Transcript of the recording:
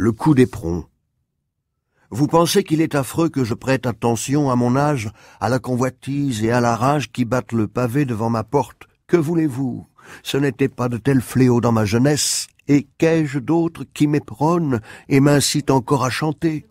le coup d'éperon. Vous pensez qu'il est affreux que je prête attention à mon âge, à la convoitise et à la rage qui battent le pavé devant ma porte. Que voulez-vous Ce n'était pas de tels fléaux dans ma jeunesse, et qu'ai-je d'autre qui m'éperonnent et m'incite encore à chanter